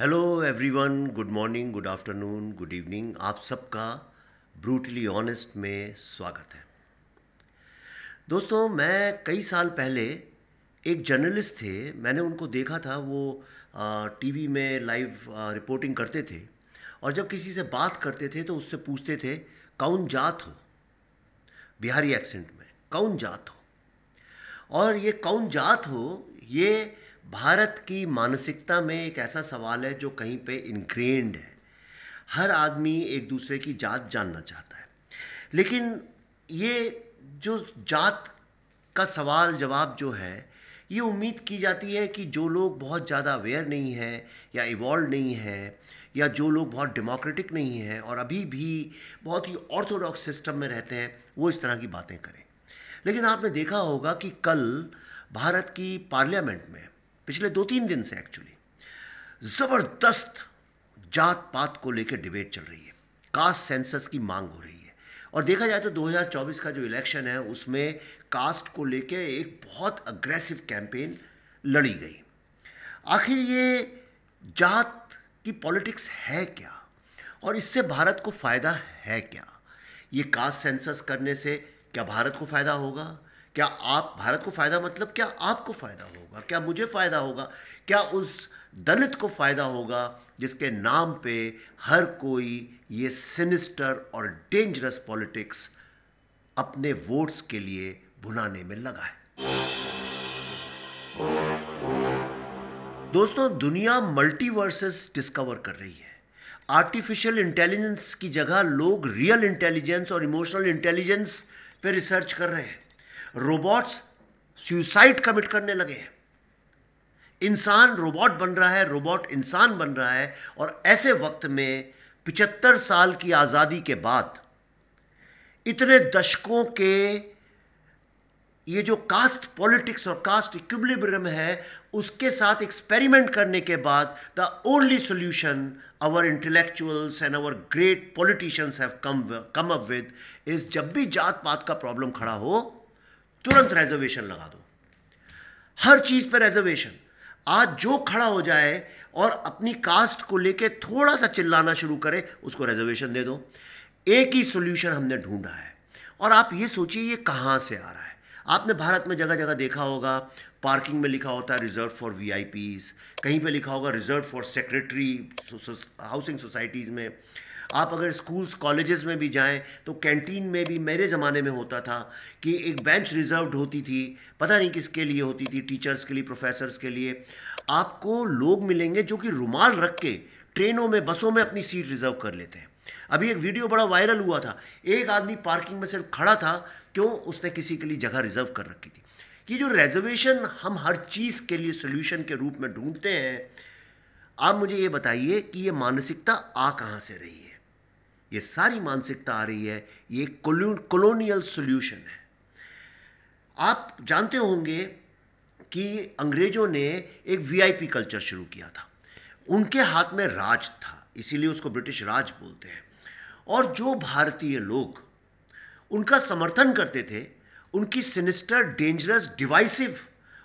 hello everyone good morning good afternoon good evening आप सबका brutally honest में स्वागत है दोस्तों मैं कई साल पहले एक जर्नलिस्ट थे मैंने उनको देखा था वो टीवी में लाइव रिपोर्टिंग करते थे और जब किसी से बात करते थे तो उससे पूछते थे कौन जात हो बिहारी एक्सेंट में कौन जात हो और ये कौन जात हो ये भारत की मानसिकता में एक ऐसा सवाल है जो कहीं पे इनग्रेंड है हर आदमी एक दूसरे की जात जानना चाहता है लेकिन ये जो जात का सवाल जवाब जो है ये उम्मीद की जाती है कि जो लोग बहुत ज़्यादा अवेयर नहीं हैं या इवॉल्व नहीं हैं या जो लोग बहुत डेमोक्रेटिक नहीं हैं और अभी भी बहुत ही ऑर्थोडॉक्स सिस्टम में रहते हैं वो इस तरह की बातें करें लेकिन आपने देखा होगा कि कल भारत की पार्लियामेंट में पिछले दो तीन दिन से एक्चुअली ज़बरदस्त जात पात को लेकर डिबेट चल रही है कास्ट सेंसस की मांग हो रही है और देखा जाए तो 2024 का जो इलेक्शन है उसमें कास्ट को लेकर एक बहुत अग्रेसिव कैंपेन लड़ी गई आखिर ये जात की पॉलिटिक्स है क्या और इससे भारत को फ़ायदा है क्या ये कास्ट सेंसस करने से क्या भारत को फ़ायदा होगा क्या आप भारत को फ़ायदा मतलब क्या आपको फ़ायदा होगा क्या मुझे फ़ायदा होगा क्या उस दलित को फ़ायदा होगा जिसके नाम पे हर कोई ये सिनिस्टर और डेंजरस पॉलिटिक्स अपने वोट्स के लिए भुनाने में लगा है दोस्तों दुनिया मल्टीवर्सेस डिस्कवर कर रही है आर्टिफिशियल इंटेलिजेंस की जगह लोग रियल इंटेलिजेंस और इमोशनल इंटेलिजेंस पे रिसर्च कर रहे हैं रोबोट्स सुसाइड कमिट करने लगे हैं इंसान रोबोट बन रहा है रोबोट इंसान बन रहा है और ऐसे वक्त में पिचहत्तर साल की आज़ादी के बाद इतने दशकों के ये जो कास्ट पॉलिटिक्स और कास्ट इक्विलिब्रियम है उसके साथ एक्सपेरिमेंट करने के बाद the only solution our intellectuals and our great politicians have come come up with is जब भी जात पात का प्रॉब्लम खड़ा हो तुरंत रेजर्वेशन लगा दो हर चीज़ पर रेजर्वेशन आज जो खड़ा हो जाए और अपनी कास्ट को लेके थोड़ा सा चिल्लाना शुरू करे उसको रेजर्वेशन दे दो एक ही सोल्यूशन हमने ढूंढा है और आप ये सोचिए ये कहाँ से आ रहा है आपने भारत में जगह जगह देखा होगा पार्किंग में लिखा होता है रिजर्व फॉर वी कहीं पे लिखा होगा reserve for secretary housing societies में आप अगर स्कूल्स कॉलेजेस में भी जाएं तो कैंटीन में भी मेरे ज़माने में होता था कि एक बेंच रिजर्व्ड होती थी पता नहीं किसके लिए होती थी टीचर्स के लिए प्रोफेसर्स के लिए आपको लोग मिलेंगे जो कि रुमाल रख के ट्रेनों में बसों में अपनी सीट रिजर्व कर लेते हैं अभी एक वीडियो बड़ा वायरल हुआ था एक आदमी पार्किंग में सिर्फ खड़ा था क्यों उसने किसी के लिए जगह रिजर्व कर रखी थी ये जो रिजर्वेशन हम हर चीज़ के लिए सोल्यूशन के रूप में ढूंढते हैं आप मुझे ये बताइए कि ये मानसिकता आ कहाँ से रही है ये सारी मानसिकता आ रही है ये कॉलोनियल सोल्यूशन है आप जानते होंगे कि अंग्रेज़ों ने एक वीआईपी कल्चर शुरू किया था उनके हाथ में राज था इसीलिए उसको ब्रिटिश राज बोलते हैं और जो भारतीय लोग उनका समर्थन करते थे उनकी सिनिस्टर डेंजरस डिवाइसिव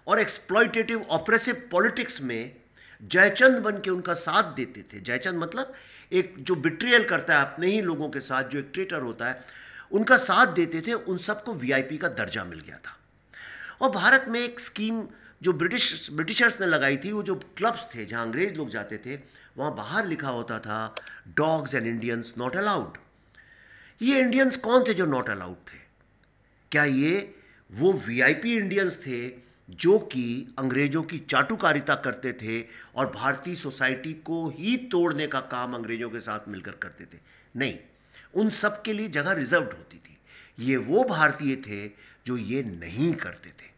और एक्सप्लॉयटेटिव ऑपरेसिव पॉलिटिक्स में जयचंद बन के उनका साथ देते थे जयचंद मतलब एक जो बिट्रियल करता है अपने ही लोगों के साथ जो एक ट्रेटर होता है उनका साथ देते थे उन सबको वीआईपी का दर्जा मिल गया था और भारत में एक स्कीम जो ब्रिटिश ब्रिटिशर्स ने लगाई थी वो जो क्लब्स थे जहाँ अंग्रेज लोग जाते थे वहाँ बाहर लिखा होता था dogs and Indians not allowed ये इंडियंस कौन थे जो नॉट अलाउड थे क्या ये वो वीआईपी इंडियंस थे जो कि अंग्रेज़ों की चाटुकारिता करते थे और भारतीय सोसाइटी को ही तोड़ने का काम अंग्रेज़ों के साथ मिलकर करते थे नहीं उन सब के लिए जगह रिजर्व होती थी ये वो भारतीय थे जो ये नहीं करते थे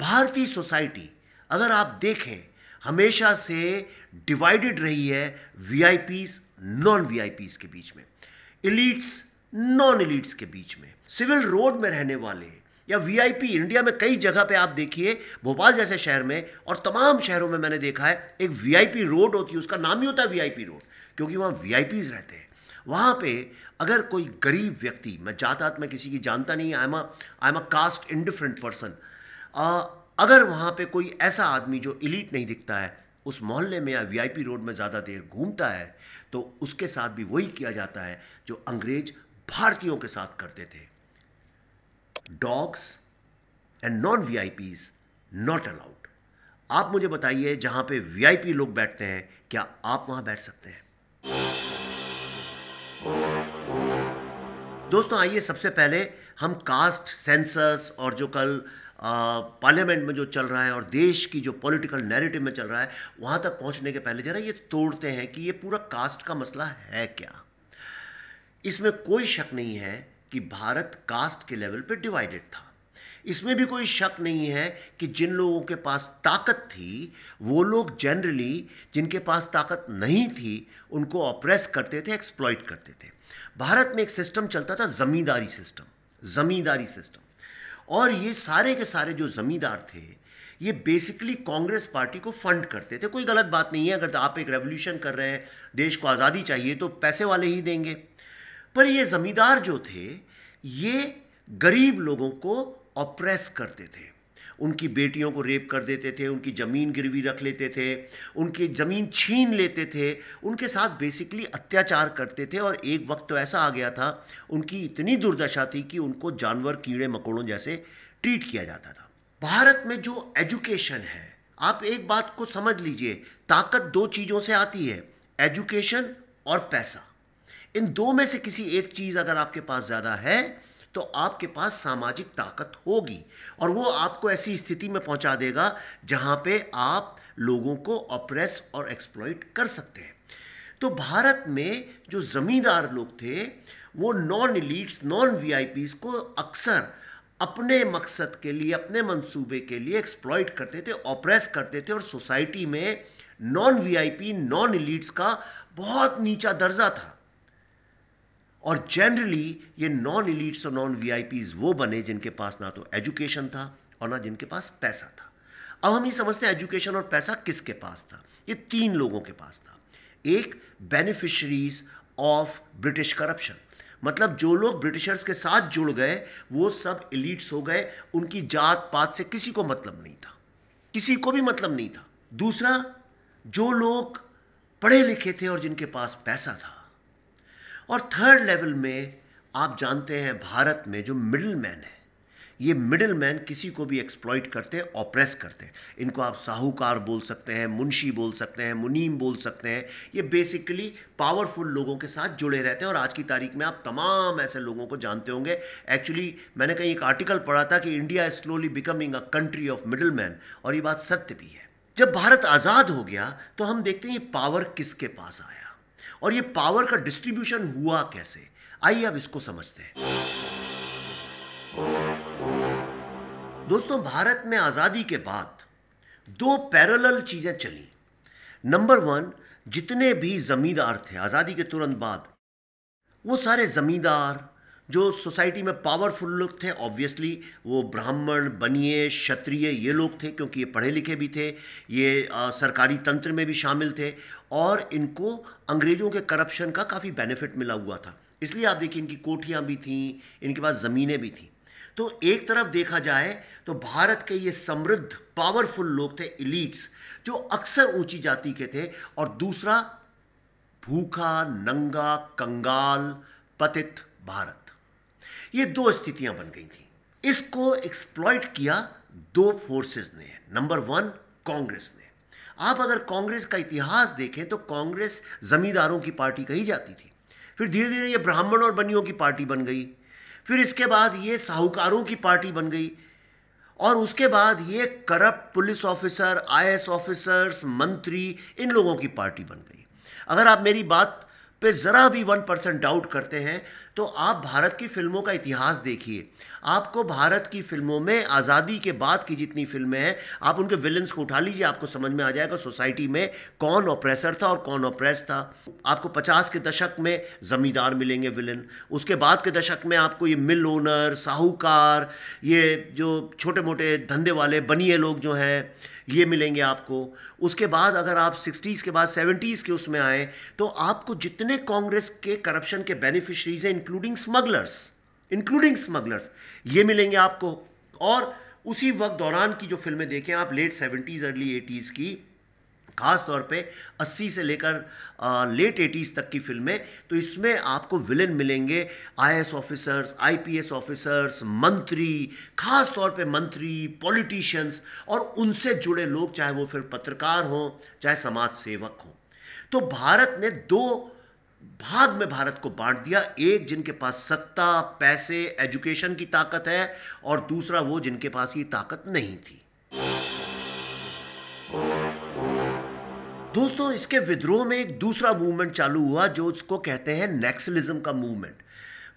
भारतीय सोसाइटी अगर आप देखें हमेशा से डिवाइडेड रही है वीआईपीस नॉन वीआईपीस के बीच में इलीट्स नॉन इलीट्स के बीच में सिविल रोड में रहने वाले या वीआईपी इंडिया में कई जगह पे आप देखिए भोपाल जैसे शहर में और तमाम शहरों में मैंने देखा है एक वीआईपी रोड होती है उसका नाम ही होता है वीआईपी रोड क्योंकि वहाँ वी रहते हैं वहाँ पे अगर कोई गरीब व्यक्ति मैं जाता तो मैं किसी की जानता नहीं I am I am a caste indifferent person अगर वहाँ पे कोई ऐसा आदमी जो इलीट नहीं दिखता है उस मोहल्ले में या वीआईपी रोड में ज़्यादा देर घूमता है तो उसके साथ भी वही किया जाता है जो अंग्रेज भारतीयों के साथ करते थे dogs and non we not allowed आप मुझे बताइए जहां पे वीआईपी लोग बैठते हैं क्या आप वहां बैठ सकते हैं दोस्तों आइए सबसे पहले हम कास्ट सेंसस और जो कल पार्लियामेंट में जो चल रहा है और देश की जो पॉलिटिकल नैरेटिव में चल रहा है वहाँ तक पहुँचने के पहले जरा ये तोड़ते हैं कि ये पूरा कास्ट का मसला है क्या इसमें कोई शक नहीं है कि भारत कास्ट के लेवल पर डिवाइडेड था इसमें भी कोई शक नहीं है कि जिन लोगों के पास ताकत थी वो लोग जनरली जिनके पास ताकत नहीं थी उनको ऑप्रेस करते थे एक्सप्लॉइट करते थे भारत में एक सिस्टम चलता था ज़मींदारी सिस्टम ज़मींदारी सिस्टम और ये सारे के सारे जो ज़मींदार थे ये बेसिकली कांग्रेस पार्टी को फंड करते थे कोई गलत बात नहीं है अगर आप एक रेवोल्यूशन कर रहे हैं देश को आज़ादी चाहिए तो पैसे वाले ही देंगे पर ये ज़मींदार जो थे ये गरीब लोगों को ऑप्रेस करते थे उनकी बेटियों को रेप कर देते थे उनकी ज़मीन गिरवी रख लेते थे उनकी ज़मीन छीन लेते थे उनके साथ बेसिकली अत्याचार करते थे और एक वक्त तो ऐसा आ गया था उनकी इतनी दुर्दशा थी कि उनको जानवर कीड़े मकोड़ों जैसे ट्रीट किया जाता था भारत में जो एजुकेशन है आप एक बात को समझ लीजिए ताकत दो चीज़ों से आती है एजुकेशन और पैसा इन दो में से किसी एक चीज़ अगर आपके पास ज़्यादा है तो आपके पास सामाजिक ताकत होगी और वो आपको ऐसी स्थिति में पहुंचा देगा जहां पे आप लोगों को ऑप्रेस और एक्सप्लॉइट कर सकते हैं तो भारत में जो ज़मींदार लोग थे वो नॉन इलीट्स नॉन वीआईपीस को अक्सर अपने मकसद के लिए अपने मंसूबे के लिए एक्सप्लॉइट करते थे ऑप्रेस करते थे और सोसाइटी में नॉन वीआईपी नॉन इलीट्स का बहुत नीचा दर्जा था और जनरली ये नॉन इलीट्स और नॉन वीआईपीज वो बने जिनके पास ना तो एजुकेशन था और ना जिनके पास पैसा था अब हम ये समझते हैं एजुकेशन और पैसा किसके पास था ये तीन लोगों के पास था एक बेनिफिशरीज ऑफ ब्रिटिश करप्शन मतलब जो लोग ब्रिटिशर्स के साथ जुड़ गए वो सब इलीट्स हो गए उनकी जात पात से किसी को मतलब नहीं था किसी को भी मतलब नहीं था दूसरा जो लोग पढ़े लिखे थे और जिनके पास पैसा था और थर्ड लेवल में आप जानते हैं भारत में जो मिडिल मैन है ये मिडिल मैन किसी को भी एक्सप्लॉइट करते हैं ऑप्रेस करते हैं इनको आप साहूकार बोल सकते हैं मुंशी बोल सकते हैं मुनीम बोल सकते हैं ये बेसिकली पावरफुल लोगों के साथ जुड़े रहते हैं और आज की तारीख में आप तमाम ऐसे लोगों को जानते होंगे एक्चुअली मैंने कहीं एक आर्टिकल पढ़ा था कि India is slowly becoming a country of middle man और ये बात सत्य भी है जब भारत आज़ाद हो गया तो हम देखते हैं ये पावर किसके पास आया और ये पावर का डिस्ट्रीब्यूशन हुआ कैसे आइए अब इसको समझते हैं दोस्तों भारत में आज़ादी के बाद दो पैरेलल चीज़ें चली नंबर वन जितने भी ज़मींदार थे आज़ादी के तुरंत बाद वो सारे ज़मींदार जो सोसाइटी में पावरफुल लोग थे ऑब्वियसली वो ब्राह्मण बनिए क्षत्रिय ये लोग थे क्योंकि ये पढ़े लिखे भी थे ये आ, सरकारी तंत्र में भी शामिल थे और इनको अंग्रेज़ों के करप्शन का काफ़ी बेनिफिट मिला हुआ था इसलिए आप देखिए इनकी कोठियाँ भी थीं इनके पास ज़मीनें भी थीं तो एक तरफ देखा जाए तो भारत के ये समृद्ध पावरफुल लोग थे इलीट्स जो अक्सर ऊंची जाति के थे और दूसरा भूखा नंगा कंगाल पतित भारत ये दो स्थितियां बन गई थी इसको एक्सप्लॉयट किया दो फोर्सेस ने नंबर वन कांग्रेस ने आप अगर कांग्रेस का इतिहास देखें तो कांग्रेस जमींदारों की पार्टी कही जाती थी फिर धीरे धीरे ये ब्राह्मण और बनियों की पार्टी बन गई फिर इसके बाद ये साहूकारों की पार्टी बन गई और उसके बाद ये corrupt police officer IAS officers मंत्री इन लोगों की पार्टी बन गई अगर आप मेरी बात पे ज़रा भी वन परसेंट डाउट करते हैं तो आप भारत की फिल्मों का इतिहास देखिए आपको भारत की फिल्मों में आज़ादी के बाद की जितनी फिल्में हैं आप उनके विलन्स को उठा लीजिए आपको समझ में आ जाएगा सोसाइटी में कौन ऑप्रेसर था और कौन ऑप्रेस था आपको पचास के दशक में ज़मींदार मिलेंगे विलन उसके बाद के दशक में आपको ये मिल ओनर साहूकार ये जो छोटे मोटे धंधे वाले बनिए लोग जो हैं ये मिलेंगे आपको उसके बाद अगर आप सिक्सटीज़ के बाद सेवेंटीज़ के उसमें आएँ तो आपको जितने कांग्रेस के करप्शन के बेनिफिशरीज हैं इंक्लूडिंग स्मगलर्स इंक्लूडिंग स्मगलर्स ये मिलेंगे आपको और उसी वक्त दौरान की जो फिल्में देखें आप लेट सेवेंटीज़ अर्ली एटीज़ की खास तौर पे 80 से लेकर लेट एटीज़ तक की फिल्में तो इसमें आपको विलन मिलेंगे आईएएस ऑफिसर्स आईपीएस ऑफिसर्स मंत्री खास तौर पे मंत्री पॉलिटिशियंस और उनसे जुड़े लोग चाहे वो फिर पत्रकार हों चाहे समाज सेवक हों तो भारत ने दो भाग में भारत को बांट दिया एक जिनके पास सत्ता पैसे एजुकेशन की ताकत है और दूसरा वो जिनके पास ये ताकत नहीं थी दोस्तों इसके विद्रोह में एक दूसरा मूवमेंट चालू हुआ जो उसको कहते हैं नेक्सलिज्म का मूवमेंट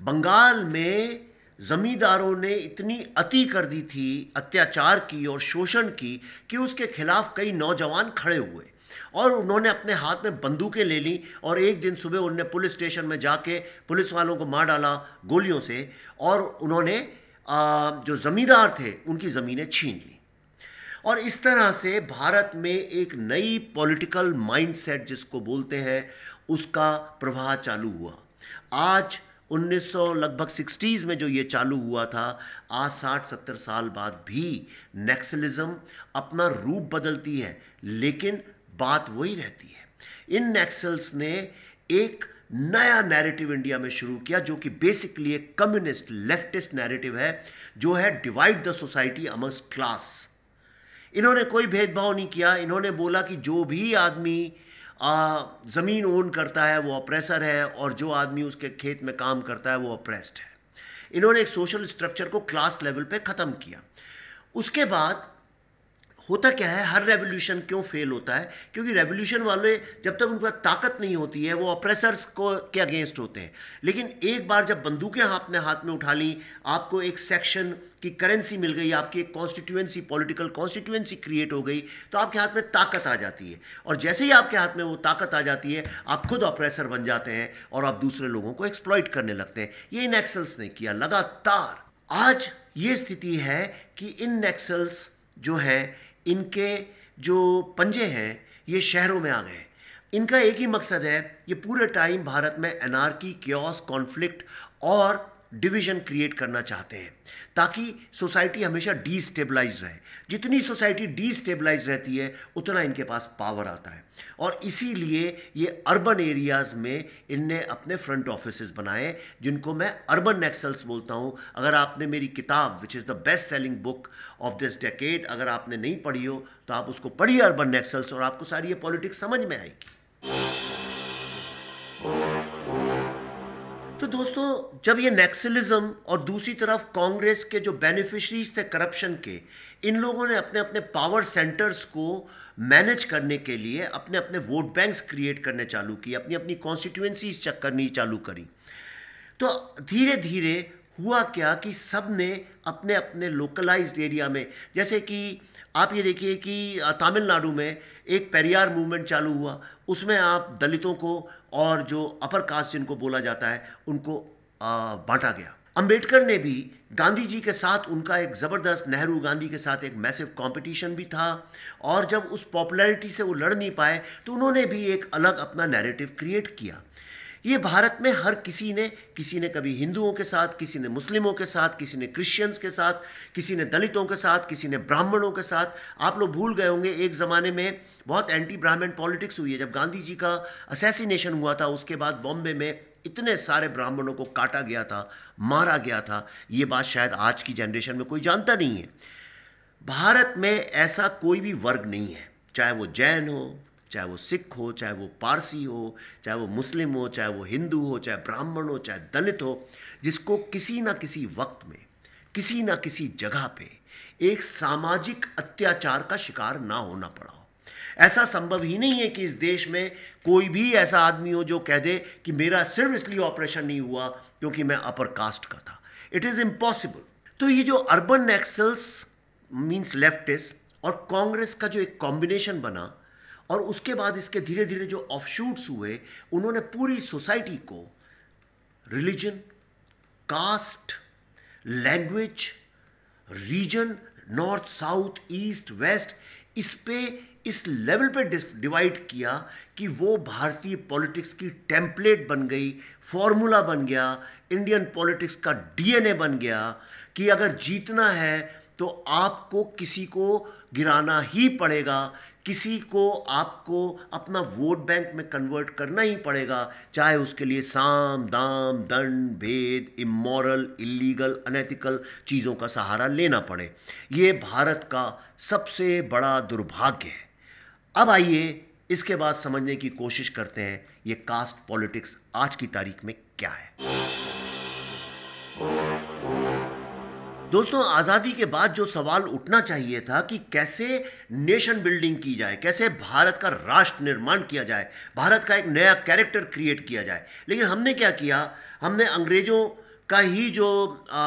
बंगाल में जमींदारों ने इतनी अति कर दी थी अत्याचार की और शोषण की कि उसके खिलाफ कई नौजवान खड़े हुए और उन्होंने अपने हाथ में बंदूकें ले ली और एक दिन सुबह उन्होंने पुलिस स्टेशन में जाके पुलिस वालों को मार डाला गोलियों से और उन्होंने जो ज़मींदार थे उनकी ज़मीनें छीन ली और इस तरह से भारत में एक नई पॉलिटिकल माइंडसेट जिसको बोलते हैं उसका प्रवाह चालू हुआ आज 1900 लगभग सिक्सटीज़ में जो ये चालू हुआ था आज साठ सत्तर साल बाद भी नेक्सलिज्म अपना रूप बदलती है लेकिन बात वही रहती है इन नेक्सल्स ने एक नया नैरेटिव इंडिया में शुरू किया जो कि बेसिकली एक कम्युनिस्ट लेफ्टिस्ट नैरेटिव है जो है divide the society amongst class इन्होंने कोई भेदभाव नहीं किया इन्होंने बोला कि जो भी आदमी ज़मीन ओन करता है वो अप्रेसर है और जो आदमी उसके खेत में काम करता है वो अप्रेस्ड है इन्होंने एक सोशल स्ट्रक्चर को क्लास लेवल पे ख़त्म किया उसके बाद होता क्या है हर रेवोल्यूशन क्यों फेल होता है क्योंकि रेवोल्यूशन वाले जब तक उनका ताकत नहीं होती है वो ऑप्रेसर्स को के अगेंस्ट होते हैं लेकिन एक बार जब बंदूकें आपने हाथ में उठा ली आपको एक सेक्शन की करेंसी मिल गई आपकी एक कॉन्स्टिट्यूएंसी पॉलिटिकल कॉन्स्टिट्यूएंसी क्रिएट हो गई तो आपके हाथ में ताकत आ जाती है और जैसे ही आपके हाथ में वो ताकत आ जाती है आप खुद ऑपरेसर बन जाते हैं और आप दूसरे लोगों को एक्सप्लॉइट करने लगते हैं ये इन एक्सल्स ने किया लगातार आज ये स्थिति है कि इन नेक्सल्स जो हैं इनके जो पंजे हैं ये शहरों में आ गए इनका एक ही मकसद है ये पूरे टाइम भारत में एनार्की क्योस कॉन्फ्लिक्ट और डिवीजन क्रिएट करना चाहते हैं ताकि सोसाइटी हमेशा डीस्टेबलाइज रहे जितनी सोसाइटी डीस्टेबलाइज रहती है उतना इनके पास पावर आता है और इसीलिए ये अर्बन एरियाज़ में इनने अपने फ्रंट ऑफिस बनाए जिनको मैं अर्बन नेक्सल्स बोलता हूँ अगर आपने मेरी किताब which is the best selling book of this decade अगर आपने नहीं पढ़ी हो तो आप उसको पढ़िए अर्बन नेक्सल्स और आपको सारी ये पॉलिटिक्स समझ में आएगी तो दोस्तों जब ये नेक्सलिज्म और दूसरी तरफ कांग्रेस के जो बेनिफिशरीज थे करप्शन के इन लोगों ने अपने अपने पावर सेंटर्स को मैनेज करने के लिए अपने अपने वोट बैंक्स क्रिएट करने चालू किए अपनी अपनी कॉन्स्टिट्यूंसीज चेक करनी चालू करी तो धीरे धीरे हुआ क्या कि सब ने अपने अपने लोकलाइज्ड एरिया में जैसे कि आप ये देखिए कि तमिलनाडु में एक पेरियार मूवमेंट चालू हुआ उसमें आप दलितों को और जो अपर कास्ट जिनको बोला जाता है उनको बांटा गया अंबेडकर ने भी गांधी जी के साथ उनका एक ज़बरदस्त नेहरू गांधी के साथ एक मैसिव कंपटीशन भी था और जब उस पॉपुलैरिटी से वो लड़ नहीं पाए तो उन्होंने भी एक अलग अपना नैरेटिव क्रिएट किया ये भारत में हर किसी ने किसी ने कभी हिंदुओं के साथ किसी ने मुस्लिमों के साथ किसी ने क्रिश्चियंस के साथ किसी ने दलितों के साथ किसी ने ब्राह्मणों के साथ आप लोग भूल गए होंगे एक ज़माने में बहुत एंटी ब्राह्मण पॉलिटिक्स हुई है जब गांधी जी का असैसिनेशन हुआ था उसके बाद बॉम्बे में इतने सारे ब्राह्मणों को काटा गया था मारा गया था ये बात शायद आज की जनरेशन में कोई जानता नहीं है भारत में ऐसा कोई भी वर्ग नहीं है चाहे वो जैन हो चाहे वो सिख हो चाहे वो पारसी हो चाहे वो मुस्लिम हो चाहे वो हिंदू हो चाहे ब्राह्मण हो चाहे दलित हो जिसको किसी ना किसी वक्त में किसी ना किसी जगह पे एक सामाजिक अत्याचार का शिकार ना होना पड़ा हो ऐसा संभव ही नहीं है कि इस देश में कोई भी ऐसा आदमी हो जो कह दे कि मेरा सिर्फ इसलिए ऑपरेशन नहीं हुआ क्योंकि मैं अपर कास्ट का था इट इज़ इम्पॉसिबल तो ये जो अर्बन एक्सल्स मीन्स लेफ्टिस्ट और कांग्रेस का जो एक कॉम्बिनेशन बना और उसके बाद इसके धीरे धीरे जो ऑफशूट्स हुए उन्होंने पूरी सोसाइटी को religion caste language region north south east west इस पे इस लेवल पे डिवाइड किया कि वो भारतीय पॉलिटिक्स की टेम्पलेट बन गई फॉर्मूला बन गया इंडियन पॉलिटिक्स का डीएनए बन गया कि अगर जीतना है तो आपको किसी को गिराना ही पड़ेगा किसी को आपको अपना वोट बैंक में कन्वर्ट करना ही पड़ेगा चाहे उसके लिए साम दाम दंड भेद इमोरल इलीगल अनैथिकल चीज़ों का सहारा लेना पड़े ये भारत का सबसे बड़ा दुर्भाग्य है अब आइए इसके बाद समझने की कोशिश करते हैं ये कास्ट पॉलिटिक्स आज की तारीख में क्या है दोस्तों आज़ादी के बाद जो सवाल उठना चाहिए था कि कैसे नेशन बिल्डिंग की जाए कैसे भारत का राष्ट्र निर्माण किया जाए भारत का एक नया कैरेक्टर क्रिएट किया जाए लेकिन हमने क्या किया हमने अंग्रेज़ों का ही जो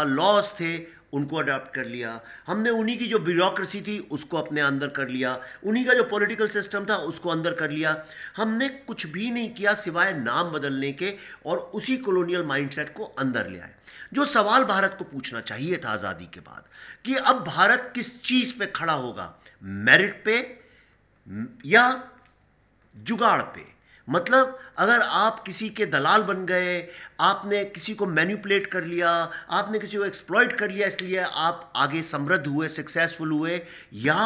लॉस थे उनको अडॉप्ट कर लिया हमने उन्हीं की जो ब्यूरोक्रेसी थी उसको अपने अंदर कर लिया उन्हीं का जो पॉलिटिकल सिस्टम था उसको अंदर कर लिया हमने कुछ भी नहीं किया सिवाय नाम बदलने के और उसी कॉलोनियल माइंडसेट को अंदर ले आए जो सवाल भारत को पूछना चाहिए था आज़ादी के बाद कि अब भारत किस चीज़ पे खड़ा होगा मेरिट पे या जुगाड़ पे मतलब अगर आप किसी के दलाल बन गए आपने किसी को मैन्यूपलेट कर लिया आपने किसी को एक्सप्लॉयट कर लिया इसलिए आप आगे समृद्ध हुए सक्सेसफुल हुए या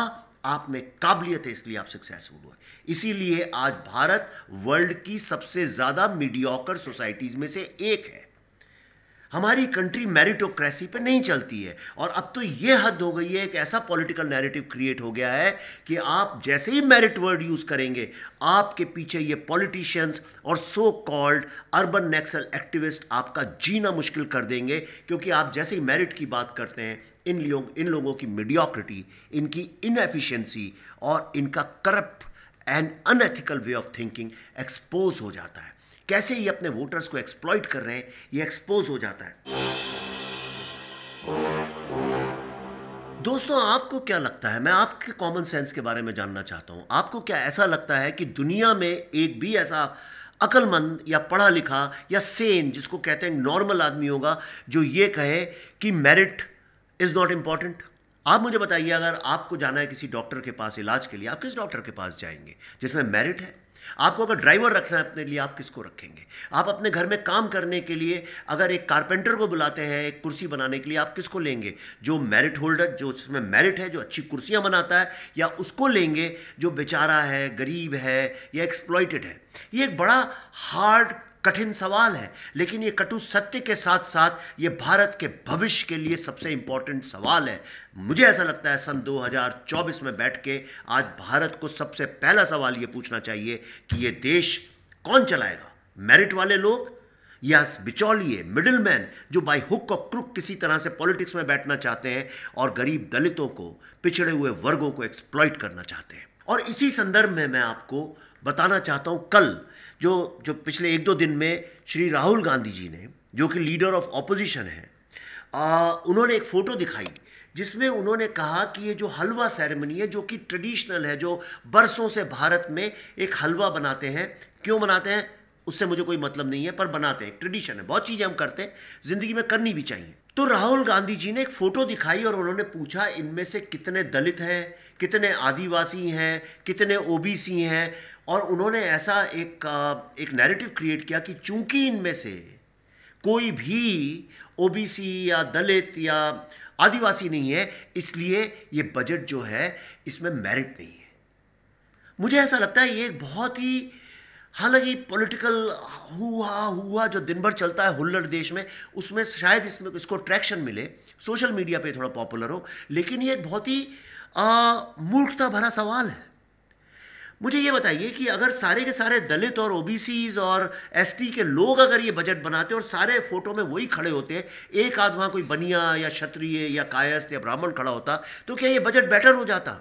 आप में काबिलियत है इसलिए आप सक्सेसफुल हुए इसीलिए आज भारत वर्ल्ड की सबसे ज़्यादा मीडियोकर सोसाइटीज़ में से एक है हमारी कंट्री मेरिटोक्रेसी पे नहीं चलती है और अब तो ये हद हो गई है एक ऐसा पॉलिटिकल नैरेटिव क्रिएट हो गया है कि आप जैसे ही मेरिट वर्ड यूज़ करेंगे आपके पीछे ये पॉलिटिशियंस और so called urban Naxal activist आपका जीना मुश्किल कर देंगे क्योंकि आप जैसे ही मेरिट की बात करते हैं इन लोग इन लोगों की मीडियोक्रिटी इनकी इनएफिशेंसी और इनका corrupt and unethical way of thinking expose हो जाता है कैसे ये अपने वोटर्स को एक्सप्लॉइट कर रहे हैं ये एक्सपोज हो जाता है दोस्तों आपको क्या लगता है मैं आपके कॉमन सेंस के बारे में जानना चाहता हूं आपको क्या ऐसा लगता है कि दुनिया में एक भी ऐसा अकलमंद या पढ़ा लिखा या सेन जिसको कहते हैं नॉर्मल आदमी होगा जो ये कहे कि मेरिट इज़ नॉट इंपॉर्टेंट आप मुझे बताइए अगर आपको जाना है किसी डॉक्टर के पास इलाज के लिए आप किस डॉक्टर के पास जाएंगे जिसमें मेरिट है आपको अगर ड्राइवर रखना है अपने लिए आप किसको रखेंगे आप अपने घर में काम करने के लिए अगर एक कारपेंटर को बुलाते हैं एक कुर्सी बनाने के लिए आप किसको लेंगे जो मेरिट होल्डर जो उसमें मेरिट है जो अच्छी कुर्सियाँ बनाता है या उसको लेंगे जो बेचारा है गरीब है या एक्सप्लॉयटेड है ये एक बड़ा हार्ड कठिन सवाल है लेकिन ये कटु सत्य के साथ साथ ये भारत के भविष्य के लिए सबसे इंपॉर्टेंट सवाल है मुझे ऐसा लगता है सन 2024 में बैठ के आज भारत को सबसे पहला सवाल ये पूछना चाहिए कि ये देश कौन चलाएगा मेरिट वाले लोग या बिचौलिए मैन जो बाई हुक और क्रुक किसी तरह से पॉलिटिक्स में बैठना चाहते हैं और गरीब दलितों को पिछड़े हुए वर्गों को एक्सप्लॉइट करना चाहते हैं और इसी संदर्भ में मैं आपको बताना चाहता हूं कल जो जो पिछले एक दो दिन में श्री राहुल गांधी जी ने जो कि लीडर ऑफ ऑपोजिशन है आ, उन्होंने एक फ़ोटो दिखाई जिसमें उन्होंने कहा कि ये जो हलवा सेरेमनी है जो कि ट्रेडिशनल है जो बरसों से भारत में एक हलवा बनाते हैं क्यों बनाते हैं उससे मुझे कोई मतलब नहीं है पर बनाते हैं ट्रेडिशन है बहुत चीज़ें हम करते हैं ज़िंदगी में करनी भी चाहिए तो राहुल गांधी जी ने एक फ़ोटो दिखाई और उन्होंने पूछा इनमें से कितने दलित हैं कितने आदिवासी हैं कितने ओबीसी हैं और उन्होंने ऐसा एक एक नैरेटिव क्रिएट किया कि चूंकि इनमें से कोई भी ओबीसी या दलित या आदिवासी नहीं है इसलिए ये बजट जो है इसमें मेरिट नहीं है मुझे ऐसा लगता है ये एक बहुत ही हालांकि पॉलिटिकल हुआ हुआ जो दिन भर चलता है हुल्लड़ देश में उसमें शायद इसमें इसको ट्रैक्शन मिले सोशल मीडिया पे थोड़ा पॉपुलर हो लेकिन ये एक बहुत ही मूर्खता भरा सवाल है मुझे ये बताइए कि अगर सारे के सारे दलित और ओबीसीज और एसटी के लोग अगर ये बजट बनाते और सारे फोटो में वही खड़े होते एक आध वहाँ कोई बनिया या क्षत्रिय या कायस्थ या ब्राह्मण खड़ा होता तो क्या ये बजट बेटर हो जाता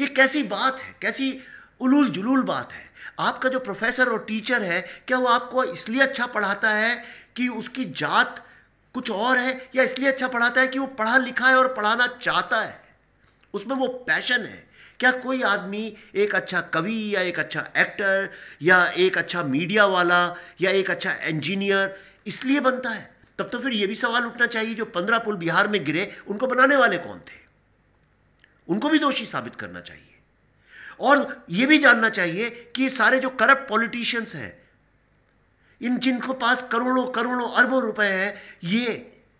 ये कैसी बात है कैसी उलूल जुलूल बात है आपका जो प्रोफेसर और टीचर है क्या वो आपको इसलिए अच्छा पढ़ाता है कि उसकी जात कुछ और है या इसलिए अच्छा पढ़ाता है कि वो पढ़ा लिखा है और पढ़ाना चाहता है उसमें वो पैशन है क्या कोई आदमी एक अच्छा कवि या एक अच्छा एक्टर या एक अच्छा मीडिया वाला या एक अच्छा इंजीनियर इसलिए बनता है तब तो फिर ये भी सवाल उठना चाहिए जो पंद्रह पुल बिहार में गिरे उनको बनाने वाले कौन थे उनको भी दोषी साबित करना चाहिए और ये भी जानना चाहिए कि सारे जो करप्ट पॉलिटिशियंस हैं इन जिनको पास करोड़ों करोड़ों अरबों रुपए हैं ये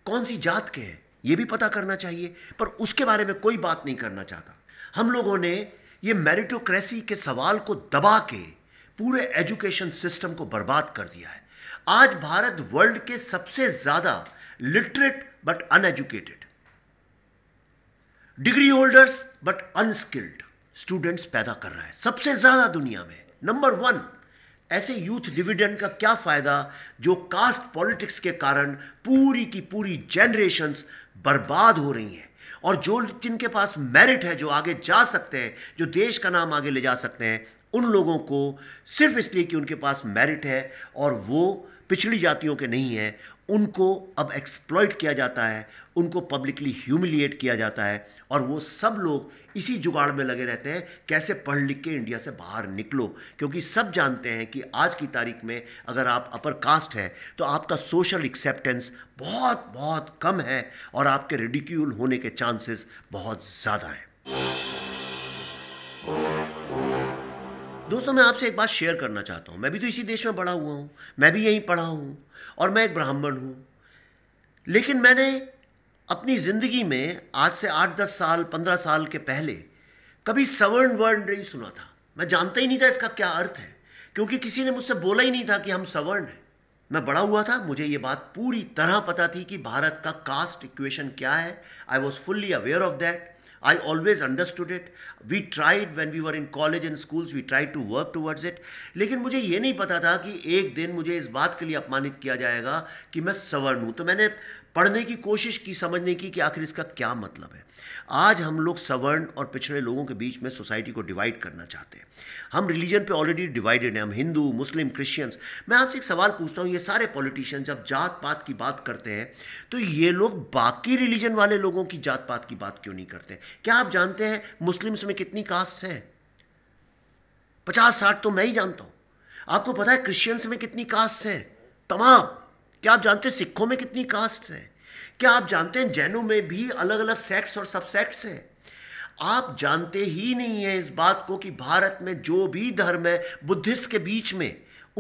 कौन सी जात के हैं ये भी पता करना चाहिए पर उसके बारे में कोई बात नहीं करना चाहता हम लोगों ने ये मेरिटोक्रेसी के सवाल को दबा के पूरे एजुकेशन सिस्टम को बर्बाद कर दिया है आज भारत वर्ल्ड के सबसे ज़्यादा literate but uneducated degree holders but unskilled students पैदा कर रहा है सबसे ज़्यादा दुनिया में नंबर वन ऐसे यूथ डिविडेंड का क्या फ़ायदा जो कास्ट पॉलिटिक्स के कारण पूरी की पूरी जनरेशंस बर्बाद हो रही हैं और जो जिनके पास मेरिट है जो आगे जा सकते हैं जो देश का नाम आगे ले जा सकते हैं उन लोगों को सिर्फ इसलिए कि उनके पास मेरिट है और वो पिछड़ी जातियों के नहीं हैं उनको अब एक्सप्लॉयट किया जाता है उनको पब्लिकली ह्यूमिलिएट किया जाता है और वो सब लोग इसी जुगाड़ में लगे रहते हैं कैसे पढ़ लिख के इंडिया से बाहर निकलो क्योंकि सब जानते हैं कि आज की तारीख में अगर आप अपर कास्ट है तो आपका सोशल एक्सेप्टेंस बहुत बहुत कम है और आपके रिडिक्यूल होने के चांसेस बहुत ज़्यादा हैं दोस्तों मैं आपसे एक बात शेयर करना चाहता हूँ मैं भी तो इसी देश में बड़ा हुआ हूँ मैं भी यहीं पढ़ा हूँ और मैं एक ब्राह्मण हूँ लेकिन मैंने अपनी ज़िंदगी में आज से आठ दस साल पंद्रह साल के पहले कभी सवर्ण वर्ण नहीं सुना था मैं जानता ही नहीं था इसका क्या अर्थ है क्योंकि किसी ने मुझसे बोला ही नहीं था कि हम सवर्ण हैं मैं बड़ा हुआ था मुझे ये बात पूरी तरह पता थी कि भारत का कास्ट इक्वेशन क्या है I was fully aware of that I always understood it we tried when we were in college and school we try to work towards it लेकिन मुझे ये नहीं पता था कि एक दिन मुझे इस बात के लिए अपमानित किया जाएगा कि मैं सवर्ण हूँ तो मैंने पढ़ने की कोशिश की समझने की कि आखिर इसका क्या मतलब है आज हम लोग सवर्ण और पिछड़े लोगों के बीच में सोसाइटी को डिवाइड करना चाहते हैं हम रिलीजन पे ऑलरेडी डिवाइडेड हैं हम हिंदू मुस्लिम क्रिश्चियंस मैं आपसे एक सवाल पूछता हूँ ये सारे पॉलिटिशियन जब जात पात की बात करते हैं तो ये लोग बाकी रिलीजन वाले लोगों की जात पात की बात क्यों नहीं करते क्या आप जानते हैं मुस्लिम्स में कितनी कास्ट है पचास साठ तो मैं ही जानता हूँ आपको पता है क्रिश्चियंस में कितनी कास्ट है तमाम क्या आप जानते हैं सिखों में कितनी कास्ट है क्या आप जानते हैं जैनों में भी अलग अलग सेक्ट्स और सबसेक्ट्स हैं आप जानते ही नहीं हैं इस बात को कि भारत में जो भी धर्म है बुद्धिस्ट के बीच में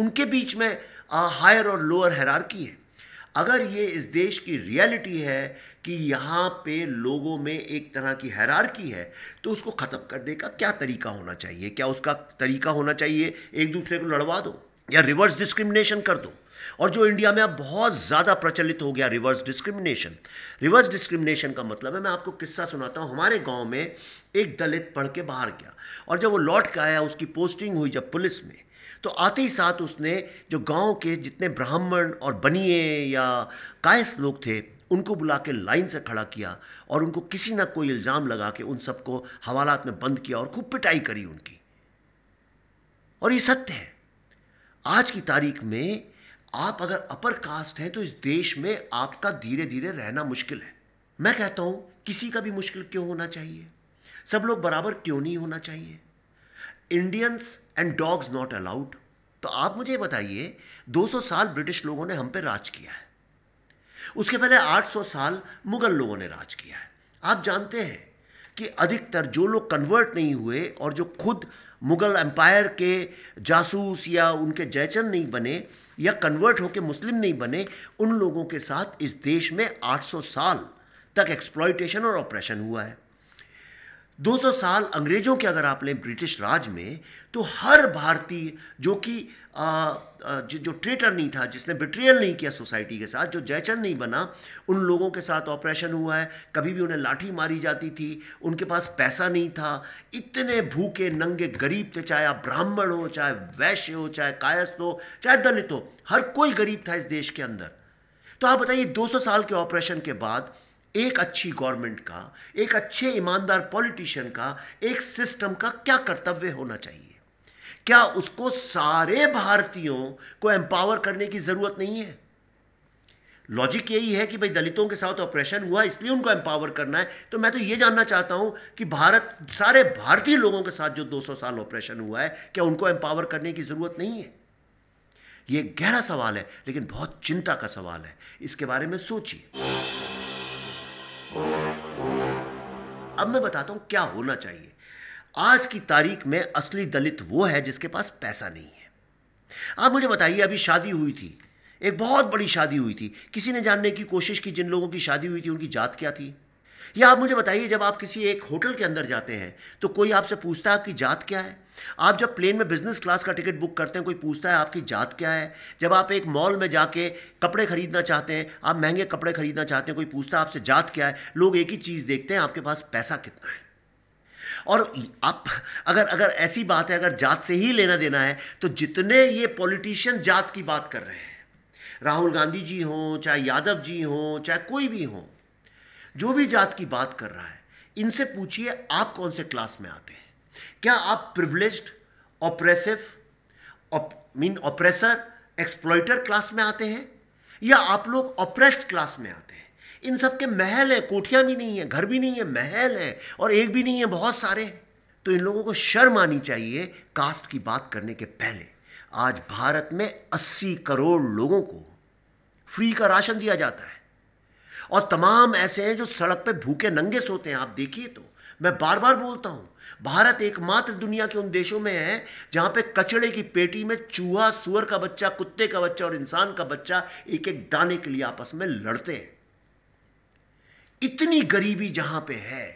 उनके बीच में हायर और लोअर हैरारकी है अगर ये इस देश की रियलिटी है कि यहाँ पे लोगों में एक तरह की हैरारकी है तो उसको ख़त्म करने का क्या तरीका होना चाहिए क्या उसका तरीका होना चाहिए एक दूसरे को लड़वा दो या रिवर्स डिस्क्रिमिनेशन कर दो और जो इंडिया में अब बहुत ज़्यादा प्रचलित हो गया रिवर्स डिस्क्रिमिनेशन रिवर्स डिस्क्रिमिनेशन का मतलब है मैं आपको किस्सा सुनाता हूँ हमारे गांव में एक दलित पढ़ के बाहर गया और जब वो लौट के आया उसकी पोस्टिंग हुई जब पुलिस में तो आते ही साथ उसने जो गांव के जितने ब्राह्मण और बनिए या कायस लोग थे उनको बुला के लाइन से खड़ा किया और उनको किसी ना कोई इल्ज़ाम लगा के उन सबको हवालात में बंद किया और खूब पिटाई करी उनकी और ये सत्य है आज की तारीख में आप अगर अपर कास्ट हैं तो इस देश में आपका धीरे धीरे रहना मुश्किल है मैं कहता हूं किसी का भी मुश्किल क्यों होना चाहिए सब लोग बराबर क्यों नहीं होना चाहिए Indians and dogs not allowed तो आप मुझे बताइए 200 साल ब्रिटिश लोगों ने हम पे राज किया है उसके पहले 800 साल मुगल लोगों ने राज किया है आप जानते हैं कि अधिकतर जो लोग कन्वर्ट नहीं हुए और जो खुद मुगल एम्पायर के जासूस या उनके जयचंद नहीं बने या कन्वर्ट होकर मुस्लिम नहीं बने उन लोगों के साथ इस देश में 800 साल तक एक्सप्लॉयटेशन और ऑपरेशन हुआ है 200 साल अंग्रेज़ों के अगर आप लें ब्रिटिश राज में तो हर भारतीय जो कि जो, जो ट्रेटर नहीं था जिसने बिट्रियल नहीं किया सोसाइटी के साथ जो जयचंद नहीं बना उन लोगों के साथ ऑपरेशन हुआ है कभी भी उन्हें लाठी मारी जाती थी उनके पास पैसा नहीं था इतने भूखे नंगे गरीब थे चाहे आप ब्राह्मण हो चाहे वैश्य हो चाहे कायस्थ हो चाहे दलित हो हर कोई गरीब था इस देश के अंदर तो आप बताइए दो साल के ऑपरेशन के बाद एक अच्छी गवर्नमेंट का एक अच्छे ईमानदार पॉलिटिशियन का एक सिस्टम का क्या कर्तव्य होना चाहिए क्या उसको सारे भारतीयों को एम्पावर करने की ज़रूरत नहीं है लॉजिक यही है कि भाई दलितों के साथ ऑपरेशन हुआ इसलिए उनको एम्पावर करना है तो मैं तो ये जानना चाहता हूं कि भारत सारे भारतीय लोगों के साथ जो 200 साल ऑपरेशन हुआ है क्या उनको एम्पावर करने की ज़रूरत नहीं है यह गहरा सवाल है लेकिन बहुत चिंता का सवाल है इसके बारे में सोचिए अब मैं बताता हूं क्या होना चाहिए आज की तारीख में असली दलित वो है जिसके पास पैसा नहीं है आप मुझे बताइए अभी शादी हुई थी एक बहुत बड़ी शादी हुई थी किसी ने जानने की कोशिश की जिन लोगों की शादी हुई थी उनकी जात क्या थी या आप मुझे बताइए जब आप किसी एक होटल के अंदर जाते हैं तो कोई आपसे पूछता है आपकी जात क्या है आप जब प्लेन में बिजनेस क्लास का टिकट बुक करते हैं कोई पूछता है आपकी जात क्या है जब आप एक मॉल में जाके कपड़े खरीदना चाहते हैं आप महंगे कपड़े खरीदना चाहते हैं कोई पूछता है आपसे जात क्या है लोग एक ही चीज़ देखते हैं आपके पास पैसा कितना है और आप अगर अगर ऐसी बात है अगर जात से ही लेना देना है तो जितने ये पॉलिटिशियन जात की बात कर रहे हैं राहुल गांधी जी हों चाहे यादव जी हों चाहे कोई भी हों जो भी जात की बात कर रहा है इनसे पूछिए आप कौन से क्लास में आते हैं क्या आप privilege oppressive mean oppressor exploiter class में आते हैं या आप लोग ऑपरेस्ड क्लास में आते हैं इन सब के महल हैं कोठियाँ भी नहीं हैं घर भी नहीं है महल हैं और एक भी नहीं है बहुत सारे तो इन लोगों को शर्म आनी चाहिए कास्ट की बात करने के पहले आज भारत में 80 करोड़ लोगों को फ्री का राशन दिया जाता है और तमाम ऐसे हैं जो सड़क पे भूखे नंगे सोते हैं आप देखिए तो मैं बार बार बोलता हूँ भारत एकमात्र दुनिया के उन देशों में है जहां पे कचड़े की पेटी में चूहा सुअर का बच्चा कुत्ते का बच्चा और इंसान का बच्चा एक एक दाने के लिए आपस में लड़ते हैं इतनी गरीबी जहां पे है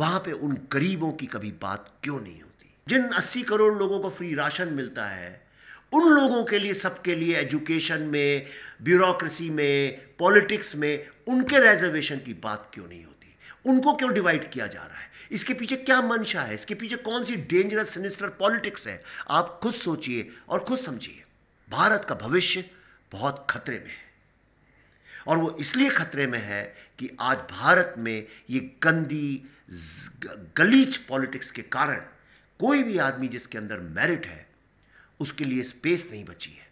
वहां पे उन गरीबों की कभी बात क्यों नहीं होती जिन 80 करोड़ लोगों को फ्री राशन मिलता है उन लोगों के लिए सबके लिए एजुकेशन में ब्यूरोक्रेसी में पॉलिटिक्स में उनके रेजर्वेशन की बात क्यों नहीं होती उनको क्यों डिवाइड किया जा रहा है इसके पीछे क्या मंशा है इसके पीछे कौन सी डेंजरस सिनिस्टर पॉलिटिक्स है आप खुद सोचिए और खुद समझिए भारत का भविष्य बहुत खतरे में है और वो इसलिए खतरे में है कि आज भारत में ये गंदी गलीच पॉलिटिक्स के कारण कोई भी आदमी जिसके अंदर मेरिट है उसके लिए स्पेस नहीं बची है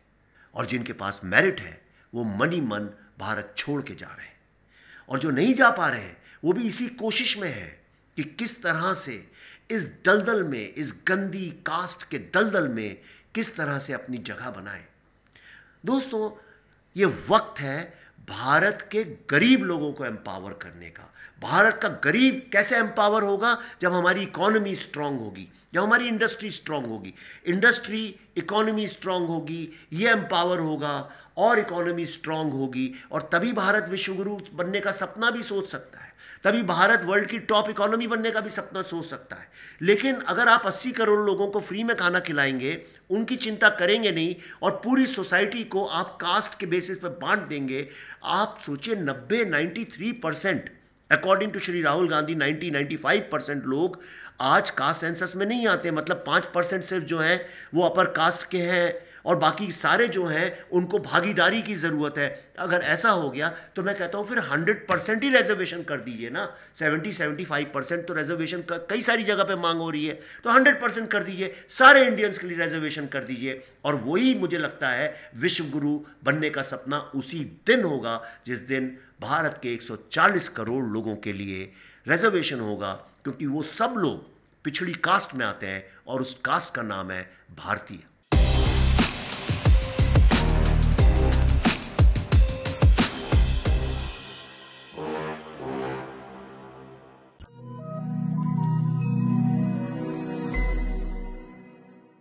और जिनके पास मेरिट है वो मनी मन भारत छोड़ के जा रहे हैं और जो नहीं जा पा रहे हैं वो भी इसी कोशिश में है कि किस तरह से इस दलदल में इस गंदी कास्ट के दलदल में किस तरह से अपनी जगह बनाए दोस्तों ये वक्त है भारत के गरीब लोगों को एम्पावर करने का भारत का गरीब कैसे एम्पावर होगा जब हमारी इकोनॉमी स्ट्रांग होगी जब हमारी इंडस्ट्री स्ट्रांग होगी इंडस्ट्री इकोनॉमी स्ट्रांग होगी ये एम्पावर होगा और इकोनॉमी स्ट्रांग होगी और तभी भारत विश्वगुरु बनने का सपना भी सोच सकता है तभी भारत वर्ल्ड की टॉप इकोनॉमी बनने का भी सपना सोच सकता है लेकिन अगर आप 80 करोड़ लोगों को फ्री में खाना खिलाएंगे उनकी चिंता करेंगे नहीं और पूरी सोसाइटी को आप कास्ट के बेसिस पर बांट देंगे आप सोचिए नब्बे ninety percent according to Shri Rahul Gandhi ninety ninety percent लोग आज कास्ट सेंसस में नहीं आते मतलब पाँच परसेंट सिर्फ जो हैं वो अपर कास्ट के हैं और बाकी सारे जो हैं उनको भागीदारी की ज़रूरत है अगर ऐसा हो गया तो मैं कहता हूँ फिर हंड्रेड परसेंट ही रिजर्वेशन कर दीजिए ना सेवेंटी सेवेंटी फाइव परसेंट तो रिजर्वेशन कई सारी जगह पर मांग हो रही है तो हंड्रेड परसेंट कर दीजिए सारे इंडियंस के लिए रिजर्वेशन कर दीजिए और वही मुझे लगता है विश्वगुरु बनने का सपना उसी दिन होगा जिस दिन भारत के एक करोड़ लोगों के लिए रिजर्वेशन होगा क्योंकि वो सब लोग पिछड़ी कास्ट में आते हैं और उस कास्ट का नाम है भारतीय